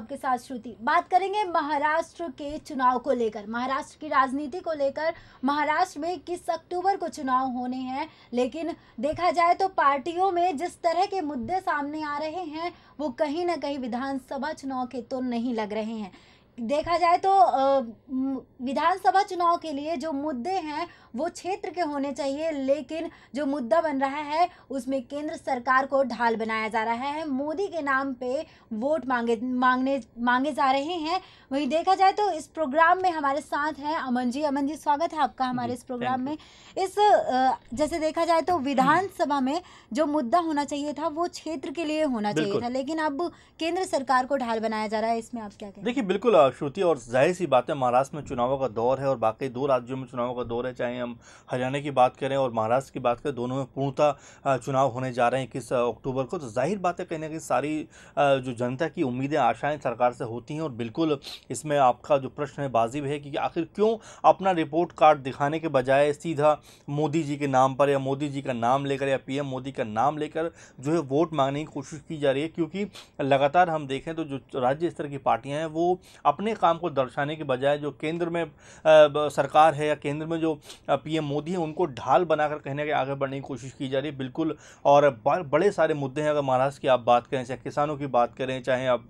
आपके साथ श्रुति बात करेंगे महाराष्ट्र के चुनाव को लेकर महाराष्ट्र की राजनीति को लेकर महाराष्ट्र में किस अक्टूबर को चुनाव होने हैं लेकिन देखा जाए तो पार्टियों में जिस तरह के मुद्दे सामने आ रहे हैं वो कहीं ना कहीं विधानसभा चुनाव के तो नहीं लग रहे हैं देखा जाए तो विधानसभा चुनाव के लिए जो मुद्दे हैं वो क्षेत्र के होने चाहिए लेकिन जो मुद्दा बन रहा है उसमें केंद्र सरकार को ढाल बनाया जा रहा है मोदी के नाम पे वोट मांगे मांगने मांगे जा रहे हैं वहीं देखा जाए तो इस प्रोग्राम में हमारे साथ हैं अमन जी अमन जी स्वागत है आपका हमारे इस प्रोग्राम में इस जैसे देखा जाए तो विधानसभा में जो मुद्दा होना चाहिए था वो क्षेत्र के लिए होना चाहिए था लेकिन अब केंद्र सरकार को ढाल बनाया जा रहा है इसमें आप क्या देखिए बिल्कुल श्रुति और जाहिर सी बात है महाराष्ट्र में चुनावों का दौर है और बाकी दो राज्यों में चुनावों का दौर है चाहे हम हरियाणा की बात करें और महाराष्ट्र की बात करें दोनों में पूर्णतः चुनाव होने जा रहे हैं इक्कीस अक्टूबर को तो जाहिर बात है कहने की सारी जो जनता की उम्मीदें आशाएं सरकार से होती हैं और बिल्कुल इसमें आपका जो प्रश्न है बाजिब है कि आखिर क्यों अपना रिपोर्ट कार्ड दिखाने के बजाय सीधा मोदी जी के नाम पर या मोदी जी का नाम लेकर या पी मोदी का नाम लेकर जो है वोट मांगने की कोशिश की जा रही है क्योंकि लगातार हम देखें तो जो राज्य स्तर की पार्टियाँ हैं वो अपने काम को दर्शाने के बजाय जो केंद्र में सरकार है या केंद्र में जो पीएम मोदी है उनको ढाल बनाकर कहने के आगे बढ़ने की कोशिश की जा रही है बिल्कुल और बड़े सारे मुद्दे हैं अगर महाराष्ट्र की आप बात करें चाहे किसानों की बात करें चाहे आप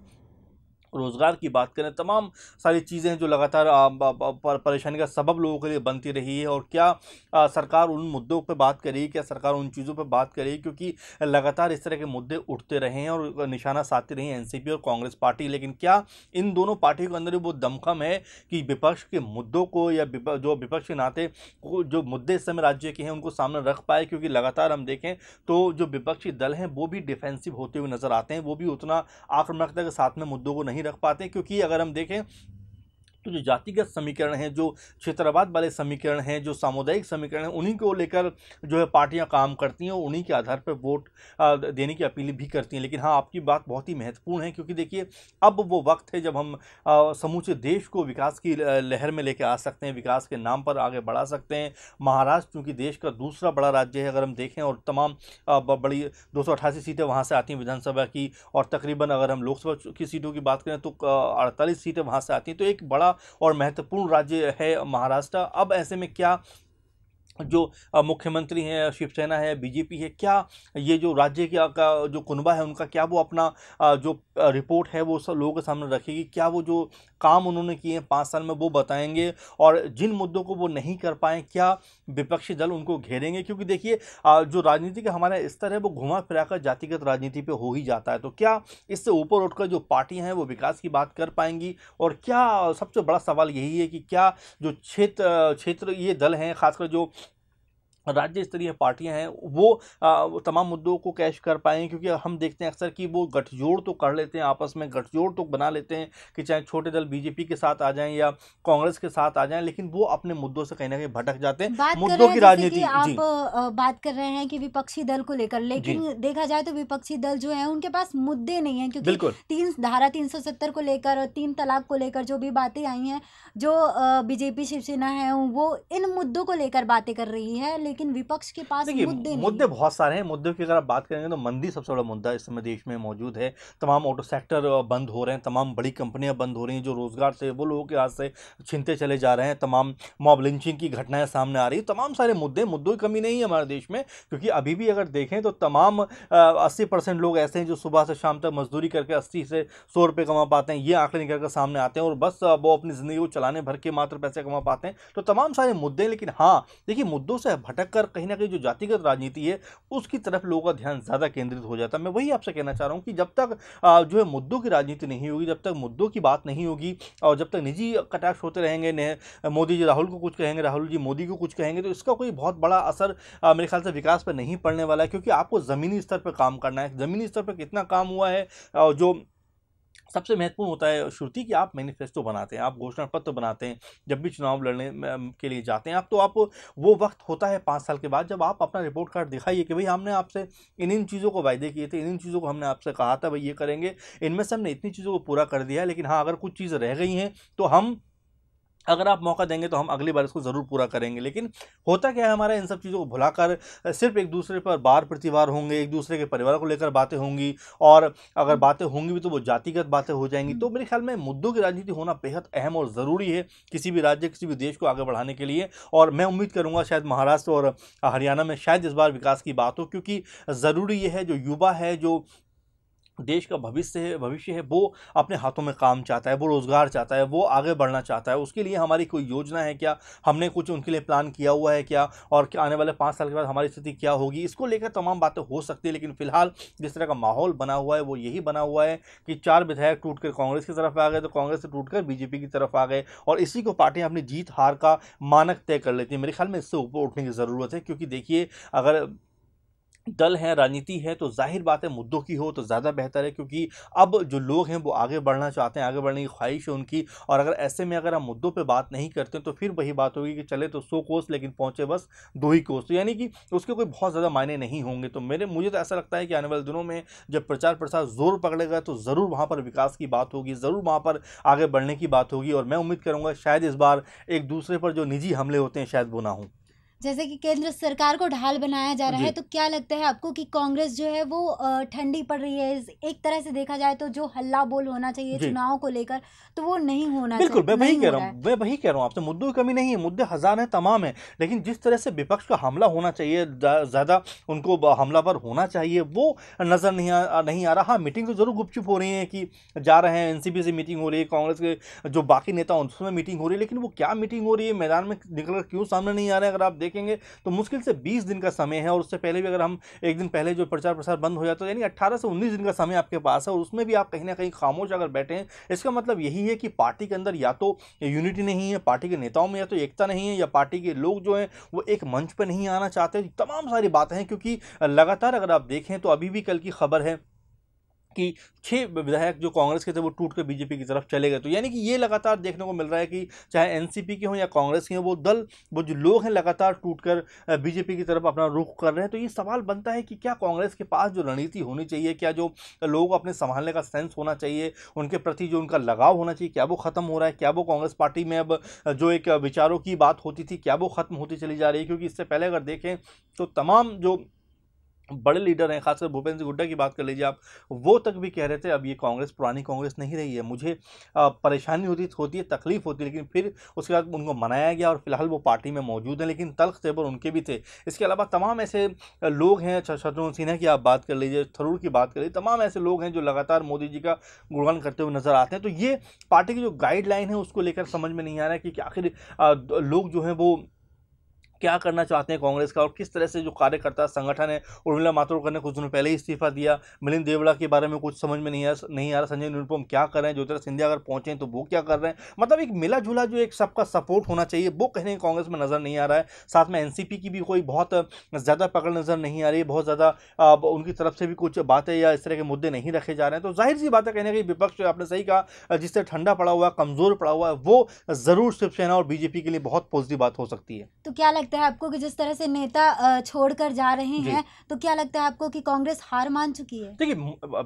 रोज़गार की बात करें तमाम सारी चीज़ें जो लगातार परेशानी का सबब लोगों के लिए बनती रही है और क्या सरकार उन मुद्दों पर बात करेगी क्या सरकार उन चीज़ों पर बात करेगी क्योंकि लगातार इस तरह के मुद्दे उठते रहे हैं और निशाना साधते रहे हैं एन और कांग्रेस पार्टी लेकिन क्या इन दोनों पार्टियों के अंदर वो दमखम है कि विपक्ष के मुद्दों को या जो विपक्ष के नाते जो मुद्दे इस समय राज्य के हैं उनको सामने रख पाए क्योंकि लगातार हम देखें तो जो विपक्षी दल हैं वो भी डिफेंसिव होते हुए नज़र आते हैं वो भी उतना आक्रमकता के साथ में मुद्दों को नहीं नहीं रख पाते क्योंकि अगर हम देखें तो जो जातिगत समीकरण हैं जो क्षेत्रवाद वाले समीकरण हैं जो सामुदायिक समीकरण हैं उन्हीं को लेकर जो है पार्टियां काम करती हैं और उन्हीं के आधार पर वोट देने की अपील भी करती हैं लेकिन हाँ आपकी बात बहुत ही महत्वपूर्ण है क्योंकि देखिए अब वो वक्त है जब हम समूचे देश को विकास की लहर में लेकर आ सकते हैं विकास के नाम पर आगे बढ़ा सकते हैं महाराष्ट्र चूँकि देश का दूसरा बड़ा राज्य है अगर हम देखें और तमाम बड़ी दो सीटें वहाँ से आती हैं विधानसभा की और तकरीबन अगर हम लोकसभा की सीटों की बात करें तो अड़तालीस सीटें वहाँ से आती हैं तो एक बड़ा बड़ा और महत्वपूर्ण राज्य है महाराष्ट्र अब ऐसे में क्या जो मुख्यमंत्री हैं शिवसेना है बीजेपी है क्या ये जो राज्य का जो कुनबा है उनका क्या वो अपना जो रिपोर्ट है वो सब लोगों के सामने रखेगी क्या वो जो काम उन्होंने किए हैं पाँच साल में वो बताएंगे और जिन मुद्दों को वो नहीं कर पाए क्या विपक्षी दल उनको घेरेंगे क्योंकि देखिए जो राजनीति का हमारा स्तर है वो घुमा फिराकर जातिगत राजनीति पर हो ही जाता है तो क्या इससे ऊपर उठकर जो पार्टियाँ हैं वो विकास की बात कर पाएंगी और क्या सबसे बड़ा सवाल यही है कि क्या जो क्षेत्र क्षेत्र ये दल हैं खासकर जो राज्य स्तरीय पार्टियां हैं वो, तमाम मुद्दों को कैश कर पाएँ क्योंकि हम देखते हैं अक्सर कि वो गठजोड़ तो कर लेते हैं आपस में गठजोड़ तो बना लेते हैं कि चाहे छोटे दल बीजेपी के साथ आ जाएं या कांग्रेस के साथ आ जाएं लेकिन वो अपने मुद्दों से कहीं ना कहीं भटक जाते हैं मुद्दों की राजनीति आप बात कर रहे हैं कि विपक्षी दल को लेकर लेकिन देखा जाए तो विपक्षी दल जो है उनके पास मुद्दे नहीं है क्योंकि तीन धारा तीन को लेकर तीन तलाक को लेकर जो भी बातें आई हैं जो बीजेपी शिवसेना है वो इन मुद्दों को लेकर बातें कर रही है लेकिन विपक्ष के पास मुद्दे मुद्दे बहुत सारे हैं मुद्दों की अगर आप बात करेंगे तो मंदी सबसे बड़ा मुद्दा इस समय देश में मौजूद है तमाम ऑटो सेक्टर बंद हो रहे हैं तमाम बड़ी कंपनियां बंद हो रही हैं जो रोजगार से वो लोगों के हाथ से छिनते चले जा रहे हैं तमाम मॉब लिंचिंग की घटनाएं सामने आ रही है तमाम सारे मुद्दे मुद्दों की कमी नहीं है हमारे देश में क्योंकि अभी भी अगर देखें तो तमाम अस्सी परसेंट लोग ऐसे हैं जो सुबह से शाम तक मजदूरी करके अस्सी से सौ रुपये कमा पाते हैं ये आंकड़े निकल कर सामने आते हैं और बस वो अपनी ज़िंदगी को चलाने भर के मात्र पैसे कमा पाते हैं तो तमाम सारे मुद्दे लेकिन हाँ देखिए मुद्दों से भटक भटक कर कहीं ना कहीं जो जातिगत राजनीति है उसकी तरफ लोगों का ध्यान ज़्यादा केंद्रित हो जाता है मैं वही आपसे कहना चाह रहा हूँ कि जब तक जो है मुद्दों की राजनीति नहीं होगी जब तक मुद्दों की बात नहीं होगी और जब तक निजी कटाक्ष होते रहेंगे मोदी जी राहुल को कुछ कहेंगे राहुल जी मोदी को कुछ कहेंगे तो इसका कोई बहुत बड़ा असर मेरे ख्याल से विकास पर नहीं पड़ने वाला है क्योंकि आपको ज़मीनी स्तर पर काम करना है ज़मीनी स्तर पर कितना काम हुआ है जो सबसे महत्वपूर्ण होता है श्रुति कि आप मैनिफेस्टो बनाते हैं आप घोषणा पत्र बनाते हैं जब भी चुनाव लड़ने के लिए जाते हैं आप तो आप वो वक्त होता है पाँच साल के बाद जब आप अपना रिपोर्ट कार्ड दिखाइए कि भाई हमने आपसे इन इन चीज़ों को वायदे किए थे इन इन चीज़ों को हमने आपसे कहा था भाई ये करेंगे इनमें से हमने इतनी चीज़ों को पूरा कर दिया है लेकिन हाँ अगर कुछ चीज़ रह गई हैं तो हम अगर आप मौका देंगे तो हम अगली बार इसको ज़रूर पूरा करेंगे लेकिन होता क्या है हमारा इन सब चीज़ों को भुलाकर सिर्फ एक दूसरे पर बार प्रतिवार होंगे एक दूसरे के परिवार को लेकर बातें होंगी और अगर हम्म। बातें होंगी भी तो वो जातिगत बातें हो जाएंगी तो हम्म। मेरे ख्याल में मुद्दों की राजनीति होना बेहद अहम और ज़रूरी है किसी भी राज्य किसी भी देश को आगे बढ़ाने के लिए और मैं उम्मीद करूँगा शायद महाराष्ट्र और हरियाणा में शायद इस बार विकास की बात हो क्योंकि ज़रूरी यह है जो युवा है जो देश का भविष्य है भविष्य है वो अपने हाथों में काम चाहता है वो रोज़गार चाहता है वो आगे बढ़ना चाहता है उसके लिए हमारी कोई योजना है क्या हमने कुछ उनके लिए प्लान किया हुआ है क्या और क्या आने वाले पाँच साल के बाद हमारी स्थिति क्या होगी इसको लेकर तमाम बातें हो सकती है लेकिन फिलहाल जिस तरह का माहौल बना हुआ है वो यही बना हुआ है कि चार विधायक टूट कर कांग्रेस की तरफ आ गए तो कांग्रेस से टूट कर बीजेपी की तरफ आ गए और इसी को पार्टियाँ अपनी जीत हार का मानक तय कर लेती है मेरे ख्याल में इससे ऊपर उठने की ज़रूरत है क्योंकि देखिए अगर दल हैं राजनीति है तो जाहिर बात है मुद्दों की हो तो ज़्यादा बेहतर है क्योंकि अब जो लोग हैं वो आगे बढ़ना चाहते हैं आगे बढ़ने की ख्वाहिश है उनकी और अगर ऐसे में अगर हम मुद्दों पर बात नहीं करते तो फिर वही बात होगी कि चले तो सो कोस लेकिन पहुँचे बस दो ही कोस तो यानी कि उसके कोई बहुत ज़्यादा मायने नहीं होंगे तो मेरे मुझे तो ऐसा लगता है कि आने वाले दिनों में जब प्रचार प्रसार जोर पकड़ेगा तो ज़रूर वहाँ पर विकास की बात होगी ज़रूर वहाँ पर आगे बढ़ने की बात होगी और मैं उम्मीद करूँगा शायद इस बार एक दूसरे पर जो निजी हमले होते हैं शायद वो ना हों जैसे कि केंद्र सरकार को ढाल बनाया जा रहा है तो क्या लगता है आपको कि कांग्रेस जो है वो ठंडी पड़ रही है एक तरह से देखा जाए तो जो हल्ला बोल होना चाहिए चुनाव को लेकर तो वो नहीं होना बिल्कुल मैं वही कह रहा हूँ मैं वही कह रहा हूँ आपसे मुद्दों की कमी नहीं है मुद्दे हजार है तमाम है लेकिन जिस तरह से विपक्ष का हमला होना चाहिए ज्यादा उनको हमला पर होना चाहिए वो नजर नहीं आ, रहा हाँ मीटिंग तो जरूर गुपचुप हो रही है कि जा रहे हैं एनसीपी से मीटिंग हो रही है कांग्रेस के जो बाकी नेता उनसे मीटिंग हो रही है लेकिन वो क्या मीटिंग हो रही है मैदान में निकलकर क्यों सामने नहीं आ रहे हैं अगर आप देख देखेंगे तो मुश्किल से बीस दिन का समय है और उससे पहले भी अगर हम एक दिन पहले जो प्रचार प्रसार बंद हो जाता है यानी अट्ठारह से उन्नीस दिन का समय आपके पास है और उसमें भी आप कहीं ना कहीं खामोश अगर बैठे हैं इसका मतलब यही है कि पार्टी के अंदर या तो यूनिटी नहीं है पार्टी के नेताओं में या तो एकता नहीं है या पार्टी के लोग जो हैं वो एक मंच पर नहीं आना चाहते तमाम सारी बातें हैं क्योंकि लगातार अगर आप देखें तो अभी भी कल की खबर है कि छः विधायक जो कांग्रेस के थे वो टूट कर बीजेपी की तरफ चले गए तो यानी कि ये लगातार देखने को मिल रहा है कि चाहे एनसीपी के हों या कांग्रेस के हों वो दल वो जो लोग हैं लगातार टूट कर बीजेपी की तरफ अपना रुख कर रहे हैं तो ये सवाल बनता है कि क्या कांग्रेस के पास जो रणनीति होनी चाहिए क्या जो लोगों को अपने संभालने का सेंस होना चाहिए उनके प्रति जो उनका लगाव होना चाहिए क्या वो ख़त्म हो रहा है क्या वो कांग्रेस पार्टी में अब जो एक विचारों की बात होती थी क्या वो ख़त्म होती चली जा रही है क्योंकि इससे पहले अगर देखें तो तमाम जो बड़े लीडर हैं खासकर भूपेंद्र सिंह हुड्डा की बात कर लीजिए आप वो तक भी कह रहे थे अब ये कांग्रेस पुरानी कांग्रेस नहीं रही है मुझे परेशानी होती होती है तकलीफ होती है लेकिन फिर उसके बाद उनको मनाया गया और फिलहाल वो पार्टी में मौजूद हैं लेकिन तल्ख पर उनके भी थे इसके अलावा तमाम ऐसे लोग हैं अच्छा, शत्रुघ्न सिन्हा की आप बात कर लीजिए थरूर की बात कर लीजिए तमाम ऐसे लोग हैं जो लगातार मोदी जी का गुणगान करते हुए नजर आते हैं तो ये पार्टी की जो गाइडलाइन है उसको लेकर समझ में नहीं आ रहा है कि आखिर लोग जो हैं वो क्या करना चाहते हैं कांग्रेस का और किस तरह से जो कार्यकर्ता संगठन है उर्मिला मातोड़कर ने कुछ दिनों पहले ही इस्तीफा दिया मिलिंद देवड़ा के बारे में कुछ समझ में नहीं आ नहीं आ रहा संजय निरुपम क्या कर रहे हैं ज्योतिराज सिंधिया अगर पहुंचे तो वो क्या कर रहे हैं मतलब एक मिला जुला जो एक सबका सपोर्ट होना चाहिए वो कहीं कांग्रेस में नज़र नहीं आ रहा है साथ में एन की भी कोई बहुत ज़्यादा पकड़ नज़र नहीं आ रही बहुत ज़्यादा उनकी तरफ से भी कुछ बातें या इस तरह के मुद्दे नहीं रखे जा रहे हैं तो जाहिर सी बात है कहने की विपक्ष आपने सही कहा जिससे ठंडा पड़ा हुआ है कमज़ोर पड़ा हुआ है वो ज़रूर शिवसेना और बीजेपी के लिए बहुत पॉजिटिव बात हो सकती है तो क्या लगता लगता है आपको कि जिस तरह से नेता छोड़कर जा रहे हैं तो क्या लगता है आपको कि कांग्रेस हार मान चुकी है देखिए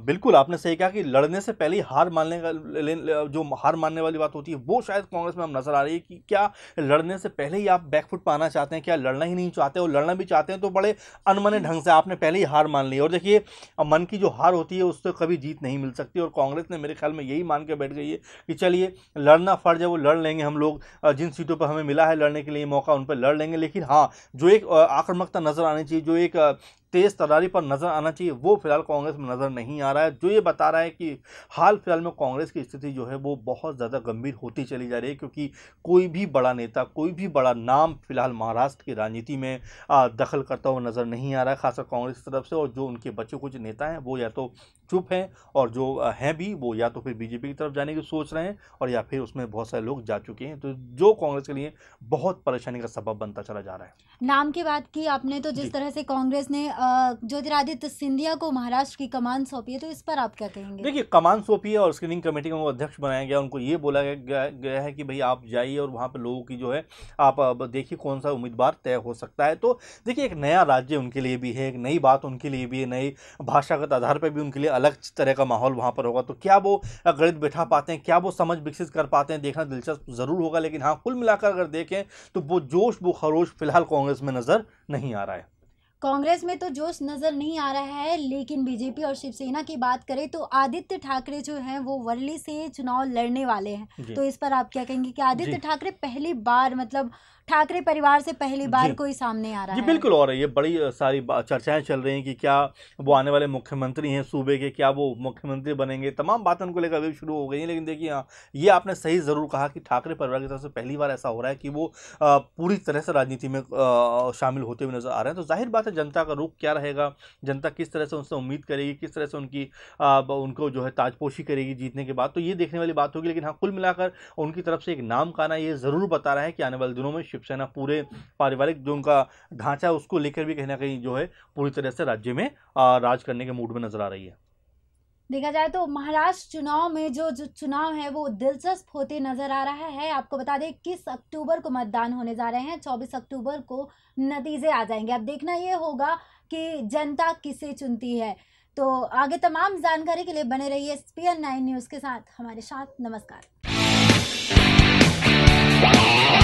बिल्कुल आपने सही कहा कि लड़ने से पहले हार मानने का जो हार मानने वाली बात होती है वो शायद कांग्रेस में हम नजर आ रही है कि क्या लड़ने से पहले ही आप बैकफुट पाना चाहते हैं क्या लड़ना ही नहीं चाहते और लड़ना भी चाहते हैं तो बड़े अनमने ढंग से आपने पहले ही हार मान ली और देखिए मन की जो हार होती है उससे कभी जीत नहीं मिल सकती और कांग्रेस ने मेरे ख्याल में यही मान के बैठ गई है कि चलिए लड़ना फर्ज है वो लड़ लेंगे हम लोग जिन सीटों पर हमें मिला है लड़ने के लिए मौका उन पर लड़ लेंगे लेकिन लेकिन हाँ जो एक आक्रमकता नज़र आनी चाहिए जो एक तेज़ तरारी पर नज़र आना चाहिए वो फिलहाल कांग्रेस में नज़र नहीं आ रहा है जो ये बता रहा है कि हाल फिलहाल में कांग्रेस की स्थिति जो है वो बहुत ज़्यादा गंभीर होती चली जा रही है क्योंकि कोई भी बड़ा नेता कोई भी बड़ा नाम फिलहाल महाराष्ट्र की राजनीति में दखल करता हुआ नज़र नहीं आ रहा है खासकर कांग्रेस की तरफ से और जो उनके बच्चे कुछ नेता हैं वो या तो चुप हैं और जो हैं भी वो या तो फिर बीजेपी की तरफ जाने की सोच रहे हैं और या फिर उसमें बहुत सारे लोग जा चुके हैं तो जो कांग्रेस के लिए बहुत परेशानी का सबब बनता चला जा रहा है नाम की बात की आपने तो जिस तरह से कांग्रेस ने ज्योतिरादित्य सिंधिया को महाराष्ट्र की कमान सौंपी है तो इस पर आप क्या कहेंगे देखिए कमान सौंपी है और स्क्रीनिंग कमेटी का अध्यक्ष बनाया गया उनको ये बोला गया है कि भाई आप जाइए और वहाँ पर लोगों की जो है आप देखिए कौन सा उम्मीदवार तय हो सकता है तो देखिए एक नया राज्य उनके लिए भी है एक नई बात उनके लिए भी है नई भाषागत आधार पर भी उनके लिए अलग तरह का माहौल वहाँ पर होगा तो क्या वो गणित बैठा पाते हैं क्या वो समझ विकसित कर पाते हैं देखना दिलचस्प ज़रूर होगा लेकिन हाँ कुल मिलाकर अगर देखें तो वो जोश वो खरोश फिलहाल कांग्रेस में नज़र नहीं आ रहा है कांग्रेस में तो जोश नज़र नहीं आ रहा है लेकिन बीजेपी और शिवसेना की बात करें तो आदित्य ठाकरे जो हैं वो वर्ली से चुनाव लड़ने वाले हैं तो इस पर आप क्या कहेंगे कि आदित्य ठाकरे पहली बार मतलब ठाकरे परिवार से पहली बार कोई सामने आ रहा है बिल्कुल और ये बड़ी सारी चर्चाएं चल रही हैं कि क्या वो आने वाले मुख्यमंत्री हैं सूबे के क्या वो मुख्यमंत्री बनेंगे तमाम बातें उनको लेकर अभी शुरू हो गई हैं लेकिन देखिए हाँ ये आपने सही ज़रूर कहा कि ठाकरे परिवार की तरफ से पहली बार ऐसा हो रहा है कि वो पूरी तरह से राजनीति में शामिल होते हुए नज़र आ रहे हैं तो जाहिर बात है जनता का रुख क्या रहेगा जनता किस तरह से उनसे उम्मीद करेगी किस तरह से उनकी उनको जो है ताजपोशी करेगी जीतने के बाद तो ये देखने वाली बात होगी लेकिन हाँ कुल मिलाकर उनकी तरफ से एक नाम का आना ये ज़रूर बता रहा है कि आने वाले दिनों में शिवसेना पूरे पारिवारिक जो उनका ढांचा है उसको लेकर भी कहीं ना कहीं जो है पूरी तरह से राज्य में राज करने के मूड में नजर आ रही है देखा जाए तो महाराष्ट्र चुनाव में जो जो चुनाव है वो दिलचस्प होते नजर आ रहा है आपको बता दें इक्कीस अक्टूबर को मतदान होने जा रहे हैं 24 अक्टूबर को नतीजे आ जाएंगे अब देखना ये होगा कि जनता किसे चुनती है तो आगे तमाम जानकारी के लिए बने रहिए है पी एन नाइन न्यूज़ के साथ हमारे साथ नमस्कार